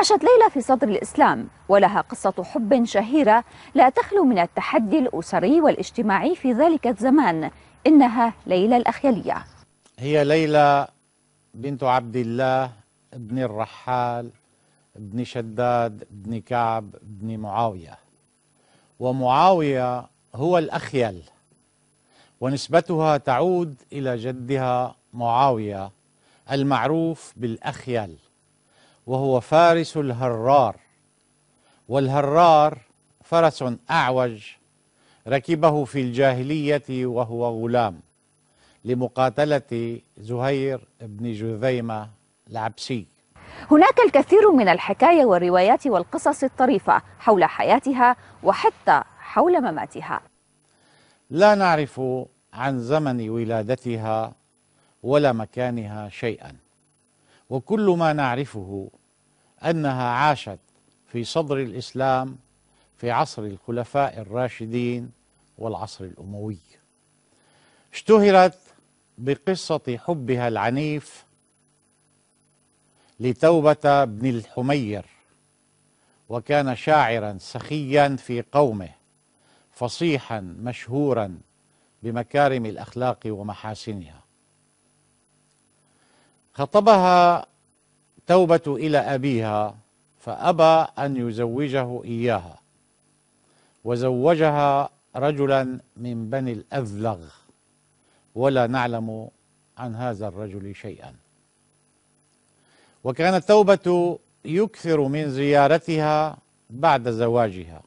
عاشت ليلى في صدر الإسلام ولها قصة حب شهيرة لا تخلو من التحدي الأسري والاجتماعي في ذلك الزمان إنها ليلى الأخيلية هي ليلى بنت عبد الله بن الرحال بن شداد بن كعب بن معاوية ومعاوية هو الأخيل ونسبتها تعود إلى جدها معاوية المعروف بالأخيل وهو فارس الهرار والهرار فرس اعوج ركبه في الجاهليه وهو غلام لمقاتله زهير بن جذيمه العبسي هناك الكثير من الحكايه والروايات والقصص الطريفه حول حياتها وحتى حول مماتها لا نعرف عن زمن ولادتها ولا مكانها شيئا وكل ما نعرفه أنها عاشت في صدر الإسلام في عصر الخلفاء الراشدين والعصر الأموي اشتهرت بقصة حبها العنيف لتوبة بن الحمير وكان شاعرا سخيا في قومه فصيحا مشهورا بمكارم الأخلاق ومحاسنها خطبها توبة إلى أبيها فأبى أن يزوجه إياها وزوجها رجلا من بني الأذلغ ولا نعلم عن هذا الرجل شيئا وكان توبة يكثر من زيارتها بعد زواجها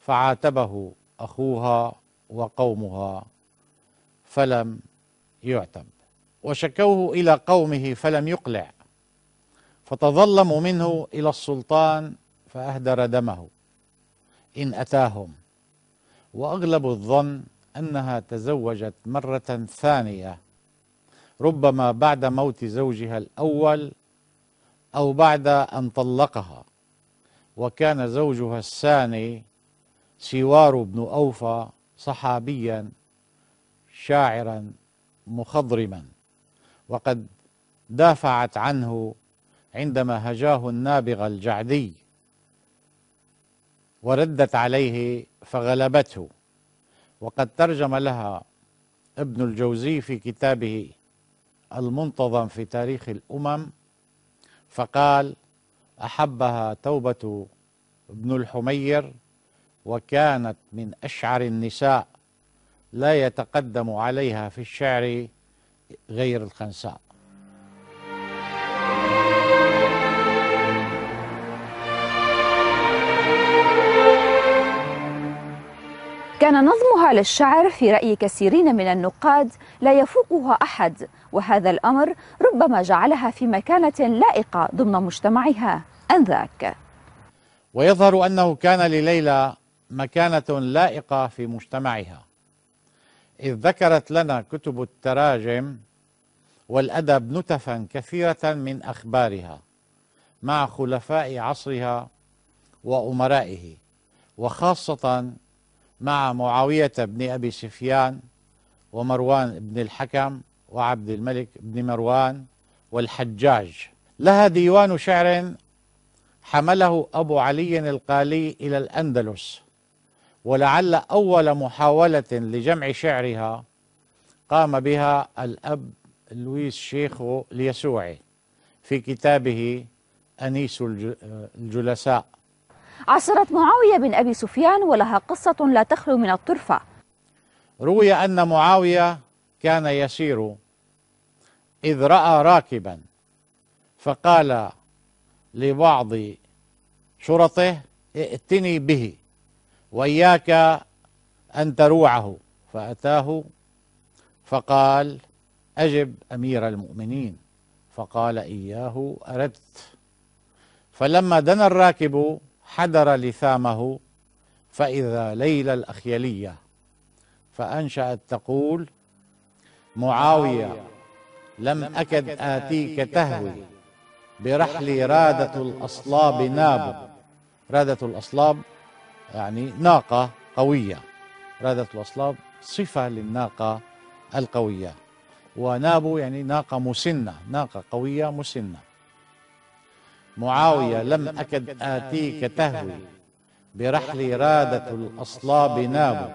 فعاتبه أخوها وقومها فلم يعتب وشكوه إلى قومه فلم يقلع فتظلموا منه إلى السلطان فأهدر دمه إن أتاهم وأغلب الظن أنها تزوجت مرة ثانية ربما بعد موت زوجها الأول أو بعد أن طلقها وكان زوجها الثاني سوار بن أوفى صحابيا شاعرا مخضرما وقد دافعت عنه عندما هجاه النابغة الجعدي وردت عليه فغلبته وقد ترجم لها ابن الجوزي في كتابه المنتظم في تاريخ الأمم فقال أحبها توبة ابن الحمير وكانت من أشعر النساء لا يتقدم عليها في الشعر غير الخنساء كان نظمها للشعر في رأي كثيرين من النقاد لا يفوقها أحد وهذا الأمر ربما جعلها في مكانة لائقة ضمن مجتمعها أنذاك ويظهر أنه كان لليلى مكانة لائقة في مجتمعها إذ ذكرت لنا كتب التراجم والأدب نتفا كثيرة من أخبارها مع خلفاء عصرها وأمرائه وخاصة مع معاوية بن أبي سفيان ومروان بن الحكم وعبد الملك بن مروان والحجاج لها ديوان شعر حمله أبو علي القالي إلى الأندلس ولعل أول محاولة لجمع شعرها قام بها الأب لويس شيخو اليسوعي في كتابه أنيس الجلساء عاصرت معاوية بن أبي سفيان ولها قصة لا تخلو من الطرفة روي أن معاوية كان يسير إذ رأى راكبا فقال لبعض شرطه ائتني به وإياك أن تروعه فأتاه فقال أجب أمير المؤمنين فقال إياه أردت فلما دنا الراكب حدر لثامه فإذا ليلى الأخيلية فأنشأت تقول معاوية لم أكد آتيك تهوي برحلي رادة الأصلاب ناب رادة الأصلاب يعني ناقة قوية رادة الأصلاب صفة للناقة القوية ونابو يعني ناقة مسنة ناقة قوية مسنة معاوية لم أكد آتيك تهوي برحلي رادة الأصلاب ناب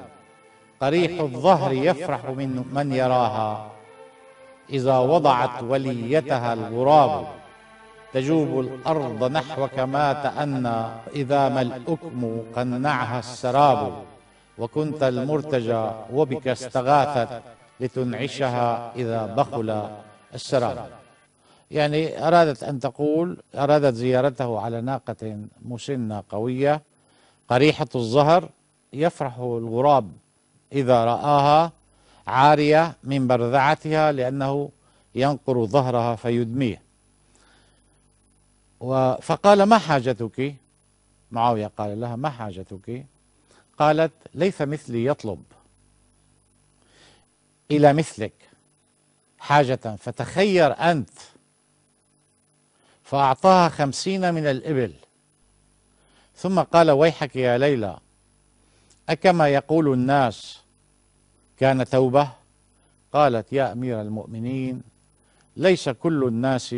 قريح الظهر يفرح من من يراها إذا وضعت وليتها الغراب تجوب الأرض نحوك ما تأنى إذا ما الأكم قنعها السراب وكنت المرتجى وبك استغاثت لتنعشها إذا بخل السراب يعني أرادت أن تقول أرادت زيارته على ناقة مسنة قوية قريحة الظهر يفرح الغراب إذا رآها عارية من برذعتها لأنه ينقر ظهرها فيدميه فقال ما حاجتك معاوية قال لها ما حاجتك قالت ليس مثلي يطلب إلى مثلك حاجة فتخير أنت فأعطاها خمسين من الإبل ثم قال ويحك يا ليلى أكما يقول الناس كان توبة قالت يا أمير المؤمنين ليس كل الناس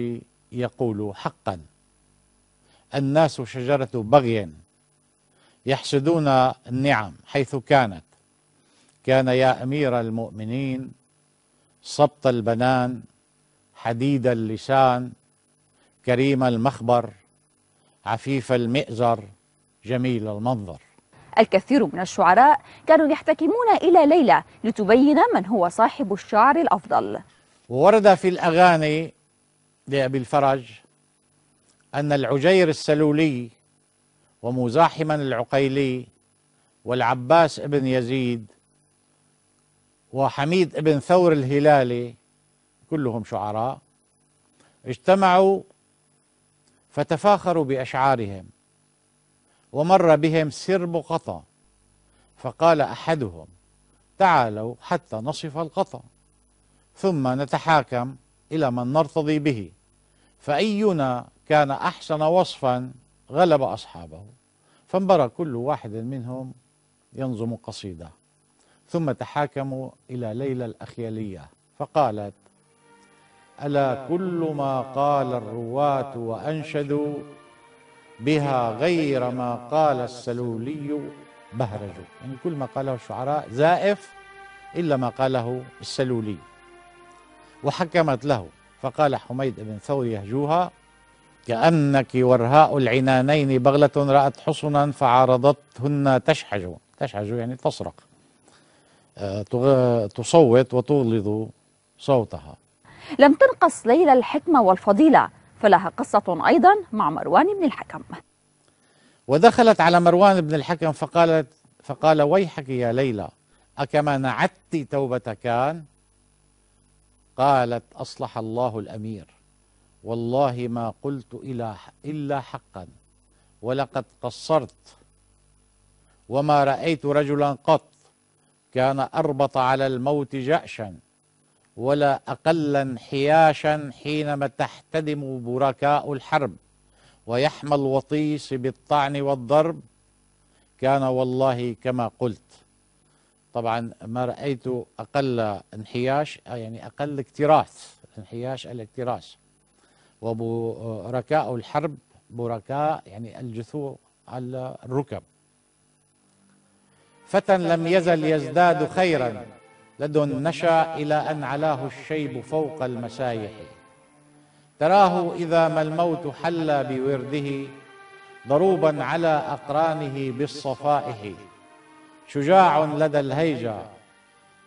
يقول حقا الناس شجرة بغي يحسدون النعم حيث كانت كان يا أمير المؤمنين سبط البنان حديد اللسان كريم المخبر عفيف المئزر جميل المنظر الكثير من الشعراء كانوا يحتكمون إلى ليلى لتبين من هو صاحب الشعر الأفضل ورد في الأغاني لأبي الفرج أن العجير السلولي ومزاحما العقيلي والعباس ابن يزيد وحميد ابن ثور الهلالي كلهم شعراء اجتمعوا فتفاخروا باشعارهم ومر بهم سرب قطا فقال احدهم تعالوا حتى نصف القطا ثم نتحاكم الى من نرتضي به فاينا كان احسن وصفا غلب اصحابه فانبرى كل واحد منهم ينظم قصيده ثم تحاكموا الى ليلى الاخيليه فقالت الا كل ما قال الرواه وانشدوا بها غير ما قال السلولي بهرج يعني كل ما قاله الشعراء زائف الا ما قاله السلولي وحكمت له فقال حميد بن ثور يهجوها كأنك ورهاء العنانين بغلة رأت حصنا فعارضتهن تشحج تشحج يعني تصرخ آه، تصوت وتغلظ صوتها لم تنقص ليلى الحكمة والفضيلة فلها قصة أيضا مع مروان بن الحكم ودخلت على مروان بن الحكم فقالت فقال ويحك يا ليلى أكما نعدت توبة كان قالت أصلح الله الأمير والله ما قلت إلا, إلا حقا ولقد قصرت وما رأيت رجلا قط كان أربط على الموت جأشا ولا أقل انحياشا حينما تحتدم بركاء الحرب ويحمى الوطيس بالطعن والضرب كان والله كما قلت طبعا ما رأيت أقل انحياش يعني أقل اكتراث انحياش الاكتراث وبركاء الحرب بركاء يعني الجثو على الركب فتى لم يزل يزداد خيرا لدن نشا الى ان علاه الشيب فوق المسايح تراه اذا ما الموت حلى بورده ضروبا على اقرانه بالصفائح شجاع لدى الهيجاء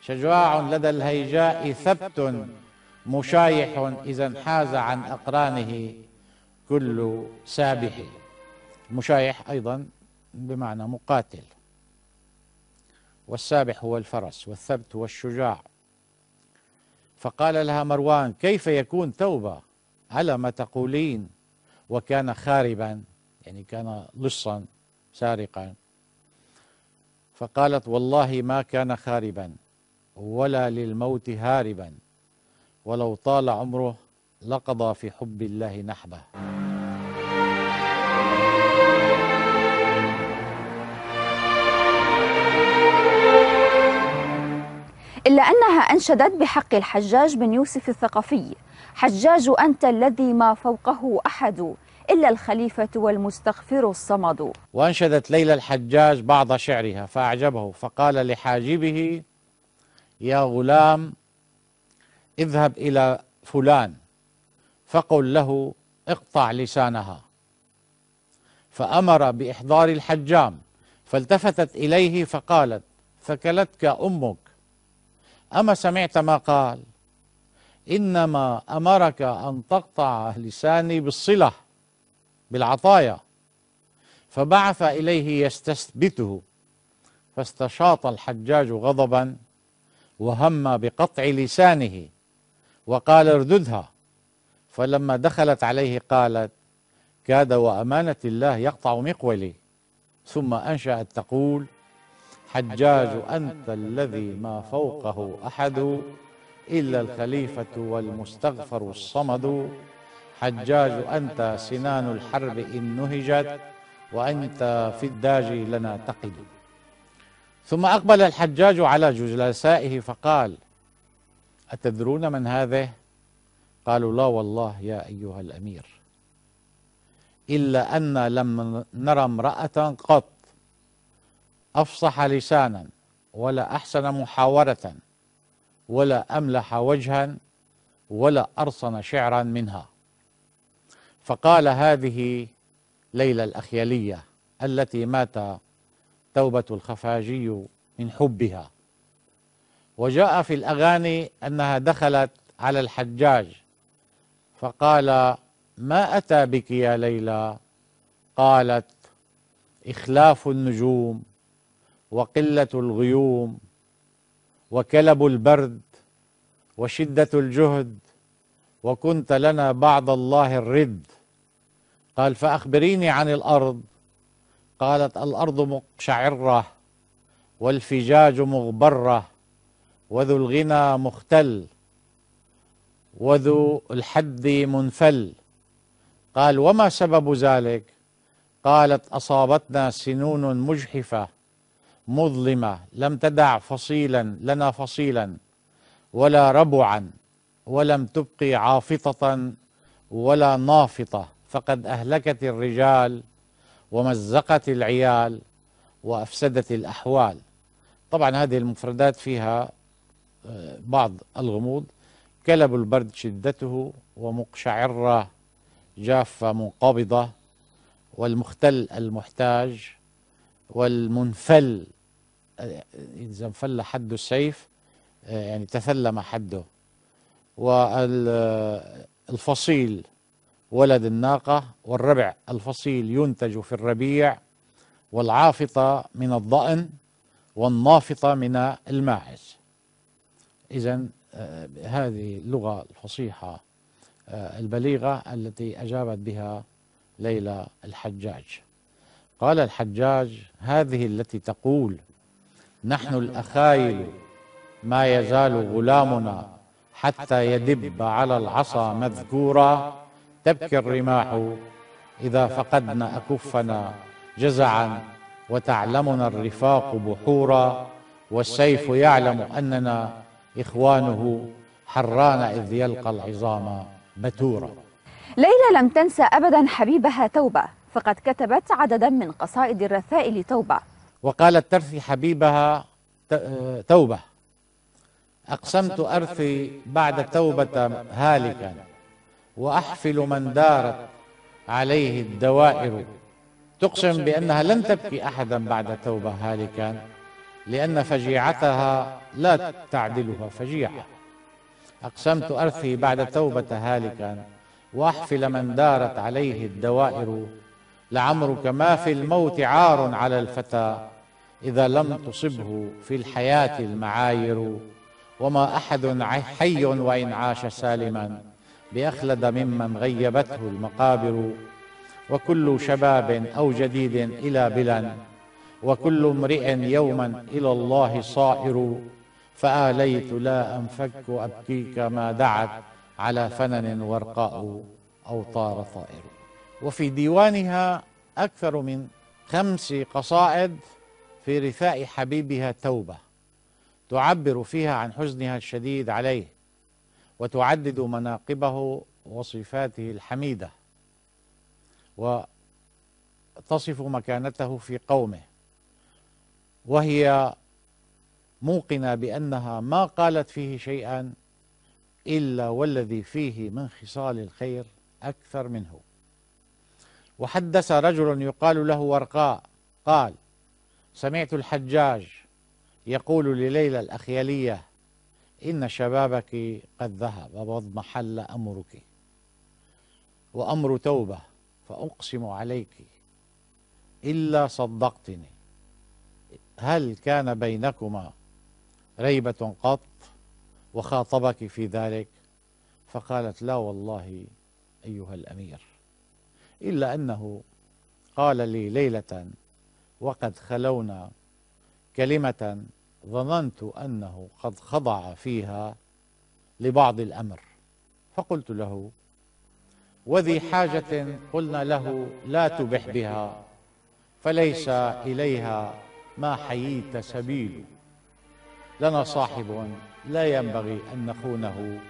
شجاع لدى الهيجاء ثبت مشايح اذا انحاز عن اقرانه كل سابح مشايح ايضا بمعنى مقاتل والسابح هو الفرس والثبت هو الشجاع فقال لها مروان كيف يكون توبة على ما تقولين وكان خاربا يعني كان لصا سارقا فقالت والله ما كان خاربا ولا للموت هاربا ولو طال عمره لقضى في حب الله نحبه إلا أنها أنشدت بحق الحجاج بن يوسف الثقفي حجاج أنت الذي ما فوقه أحد إلا الخليفة والمستغفر الصمد وأنشدت ليلى الحجاج بعض شعرها فأعجبه فقال لحاجبه يا غلام اذهب إلى فلان فقل له اقطع لسانها فأمر بإحضار الحجام فالتفتت إليه فقالت ثكلتك أمك أما سمعت ما قال إنما أمرك أن تقطع لساني بالصلة بالعطايا فبعث إليه يستثبته فاستشاط الحجاج غضبا وهم بقطع لسانه وقال ارددها فلما دخلت عليه قالت كاد وأمانة الله يقطع مقولي ثم أنشأت تقول حجاج أنت الذي ما فوقه أحد إلا الخليفة والمستغفر الصمد حجاج أنت سنان الحرب إن نهجت وأنت في الداج لنا تقد ثم أقبل الحجاج على جلسائه فقال أتدرون من هذه؟ قالوا لا والله يا أيها الأمير إلا أن لم نرى امرأة قط أفصح لسانا ولا أحسن محاورة ولا أملح وجها ولا أرصن شعرا منها فقال هذه ليلى الأخيلية التي مات توبة الخفاجي من حبها وجاء في الأغاني أنها دخلت على الحجاج فقال ما أتى بك يا ليلى قالت إخلاف النجوم وقلة الغيوم وكلب البرد وشدة الجهد وكنت لنا بعد الله الرد قال فأخبريني عن الأرض قالت الأرض مقشعرة والفجاج مغبرة وذو الغنى مختل وذو الحد منفل قال وما سبب ذلك قالت أصابتنا سنون مجحفة مظلمة لم تدع فصيلا لنا فصيلا ولا ربعا ولم تبقي عافطة ولا نافطة فقد أهلكت الرجال ومزقت العيال وأفسدت الأحوال طبعا هذه المفردات فيها آه، بعض الغموض كلب البرد شدته ومقشعرة جافة منقبضة والمختل المحتاج والمنفل إذا انفل حد السيف يعني تثلم حده والفصيل ولد الناقة والربع الفصيل ينتج في الربيع والعافطة من الضأن والنافطة من الماعز إذا هذه اللغة الفصيحة البليغة التي أجابت بها ليلى الحجاج قال الحجاج هذه التي تقول نحن الأخايل ما يزال غلامنا حتى يدب على العصا مذكورا تبكي الرماح إذا فقدنا أكفنا جزعا وتعلمنا الرفاق بحورا والسيف يعلم أننا إخوانه حران إذ يلقى العظام بتورا ليلى لم تنسى أبدا حبيبها توبة فقد كتبت عددا من قصائد الرثاء لتوبة وقالت ترثي حبيبها توبة أقسمت أرثي بعد توبة هالكا وأحفل من دارت عليه الدوائر تقسم بأنها لن تبكي أحدا بعد توبة هالكا لأن فجيعتها لا تعدلها فجيعة أقسمت أرثي بعد توبة هالكا وأحفل من دارت عليه الدوائر لعمرك ما في الموت عار على الفتى إذا لم تصبه في الحياة المعاير وما أحد حي وإن عاش سالما بأخلد ممن غيبته المقابر وكل شباب أو جديد إلى بلا وكل امرئ يوما إلى الله صائر فآليت لا أنفك أبكيك ما دعت على فنن ورقاء أو طار طائر وفي ديوانها أكثر من خمس قصائد في رثاء حبيبها توبة تعبر فيها عن حزنها الشديد عليه وتعدد مناقبه وصفاته الحميدة وتصف مكانته في قومه وهي موقنة بأنها ما قالت فيه شيئا إلا والذي فيه من خصال الخير أكثر منه وحدث رجل يقال له ورقاء قال سمعت الحجاج يقول لليلى الأخيلية إن شبابك قد ذهب واضمحل أمرك وأمر توبة فأقسم عليك إلا صدقتني هل كان بينكما ريبة قط وخاطبك في ذلك فقالت لا والله أيها الأمير إلا أنه قال لي ليلة وقد خلونا كلمة ظننت أنه قد خضع فيها لبعض الأمر فقلت له وذي حاجة قلنا له لا تبح بها فليس إليها ما حييت سبيل لنا صاحب لا ينبغي أن نخونه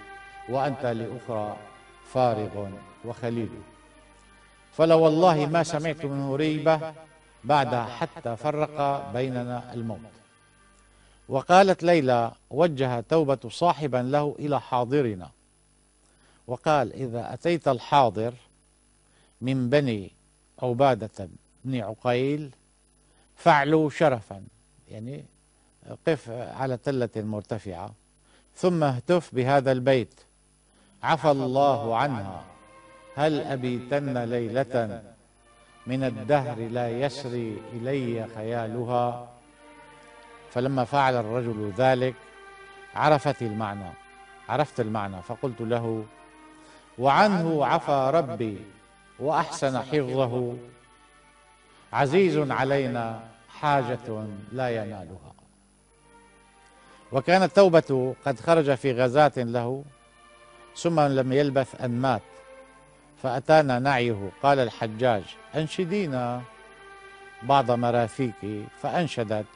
وأنت لأخرى فارغ وخليل فلوالله ما سمعت منه ريبة بعدها حتى فرق بيننا الموت وقالت ليلى وجه توبة صاحبا له إلى حاضرنا وقال إذا أتيت الحاضر من بني عبادة بن عقيل فعلوا شرفا يعني قف على تلة مرتفعة ثم اهتف بهذا البيت عفى الله عنها هل أبيتن ليلة من الدهر لا يسري إلي خيالها فلما فعل الرجل ذلك عرفت المعنى عرفت المعنى فقلت له وعنه عفا ربي وأحسن حفظه عزيز علينا حاجة لا ينالها وكانت توبة قد خرج في غزاة له ثم لم يلبث أن مات فأتانا نعيه قال الحجاج أنشدينا بعض مرافيك فأنشدت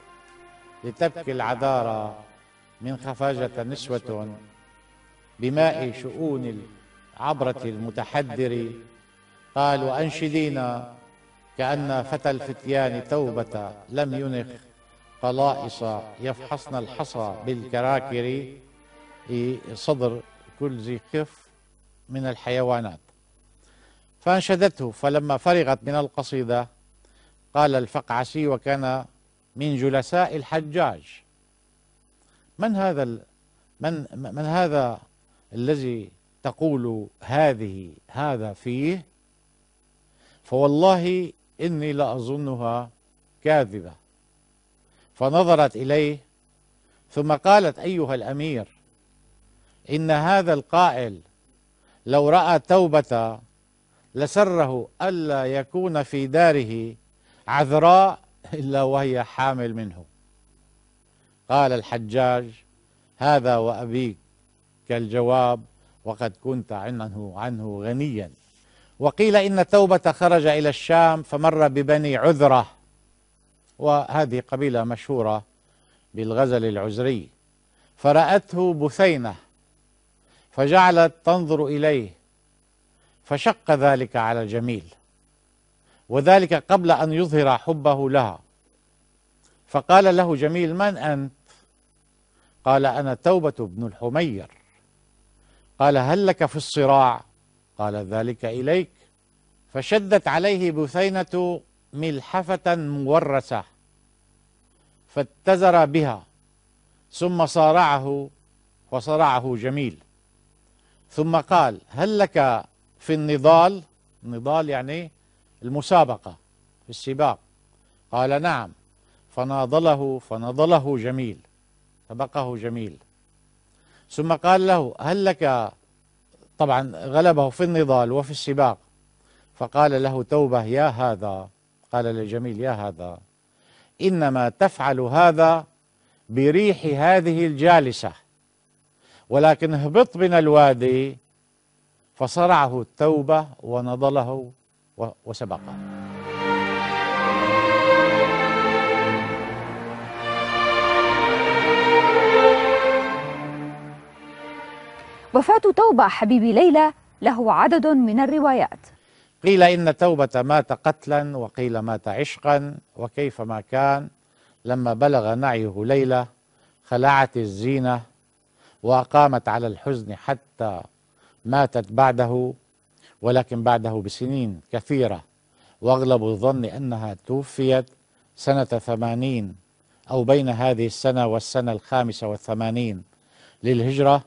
لتبكي العذارى من خفاجة نسوة بماء شؤون العبرة المتحدر قال وأنشدينا كأن فتى الفتيان توبة لم ينخ قلائص يفحصن الحصى بالكراكر صدر كل ذي خف من الحيوانات فانشدته فلما فرغت من القصيدة قال الفقعسي وكان من جلساء الحجاج من هذا من من هذا الذي تقول هذه هذا فيه فوالله إني لأظنها كاذبة فنظرت إليه ثم قالت أيها الأمير إن هذا القائل لو رأى توبة لسره ألا يكون في داره عذراء إلا وهي حامل منه قال الحجاج هذا وأبيك كالجواب وقد كنت عنه عنه غنيا وقيل إن توبة خرج إلى الشام فمر ببني عذرة وهذه قبيلة مشهورة بالغزل العزري فرأته بثينة فجعلت تنظر إليه فشق ذلك على الجميل وذلك قبل ان يظهر حبه لها فقال له جميل من انت قال انا توبه بن الحمير قال هل لك في الصراع قال ذلك اليك فشدت عليه بثينه ملحفه مورسه فاتزر بها ثم صارعه وصرعه جميل ثم قال هل لك في النضال النضال يعني المسابقة في السباق قال نعم فناضله فنضله جميل سبقه جميل ثم قال له هل لك طبعا غلبه في النضال وفي السباق فقال له توبة يا هذا قال لجميل يا هذا إنما تفعل هذا بريح هذه الجالسة ولكن اهبط من الوادي فصرعه التوبة ونضله وسبقه وفاة توبة حبيبي ليلى له عدد من الروايات قيل إن توبة مات قتلا وقيل مات عشقا وكيفما كان لما بلغ نعيه ليلى خلعت الزينة وأقامت على الحزن حتى ماتت بعده ولكن بعده بسنين كثيرة وأغلب الظن أنها توفيت سنة ثمانين أو بين هذه السنة والسنة الخامسة والثمانين للهجرة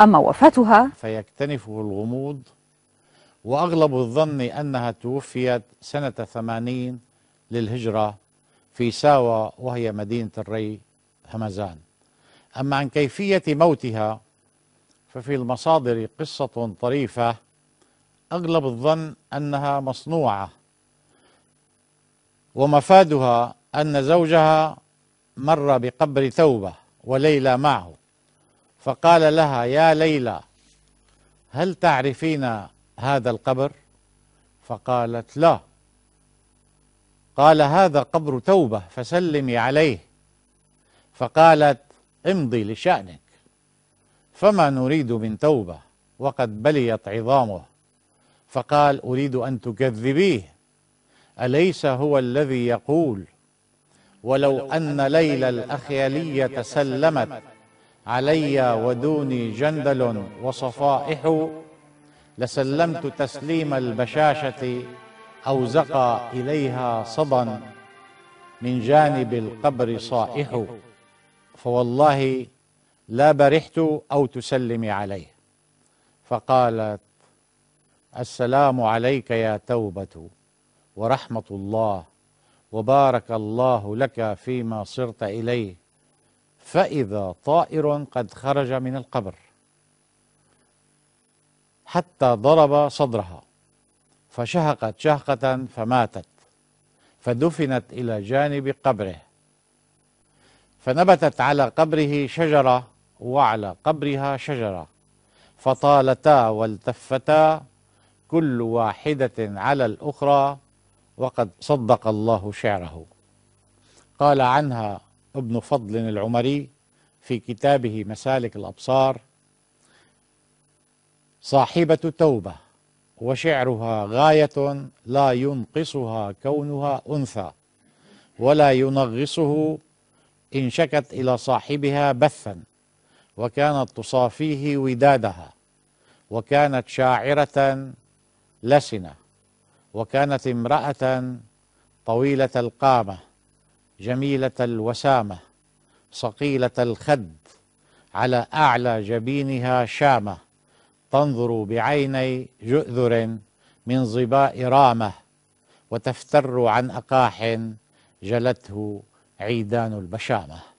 أما وفاتها فيكتنفه الغموض وأغلب الظن أنها توفيت سنة ثمانين للهجرة في ساوى وهي مدينة الري همزان أما عن كيفية موتها ففي المصادر قصة طريفة أغلب الظن أنها مصنوعة ومفادها أن زوجها مر بقبر توبة وليلى معه فقال لها يا ليلى هل تعرفين هذا القبر فقالت لا قال هذا قبر توبة فسلمي عليه فقالت امضي لشأنك فما نريد من توبة وقد بليت عظامه فقال أريد أن تكذبيه أليس هو الذي يقول ولو أن ليلى الأخيالية سلمت علي ودوني جندل وصفائح لسلمت تسليم البشاشة أو زقى إليها صبا من جانب القبر صائح فوالله لا برحت أو تسلمي عليه فقالت السلام عليك يا توبة ورحمة الله وبارك الله لك فيما صرت إليه فإذا طائر قد خرج من القبر حتى ضرب صدرها فشهقت شهقة فماتت فدفنت إلى جانب قبره فنبتت على قبره شجرة وعلى قبرها شجرة فطالتا والتفتا كل واحدة على الأخرى وقد صدق الله شعره قال عنها ابن فضل العمري في كتابه مسالك الأبصار صاحبة توبة وشعرها غاية لا ينقصها كونها أنثى ولا ينغصه إن شكت إلى صاحبها بثا وكانت تصافيه ودادها وكانت شاعرة لسنة وكانت امرأة طويلة القامة جميلة الوسامة صقيلة الخد على أعلى جبينها شامة تنظر بعيني جؤذر من ظباء رامة وتفتر عن أقاح جلته عيدان البشامه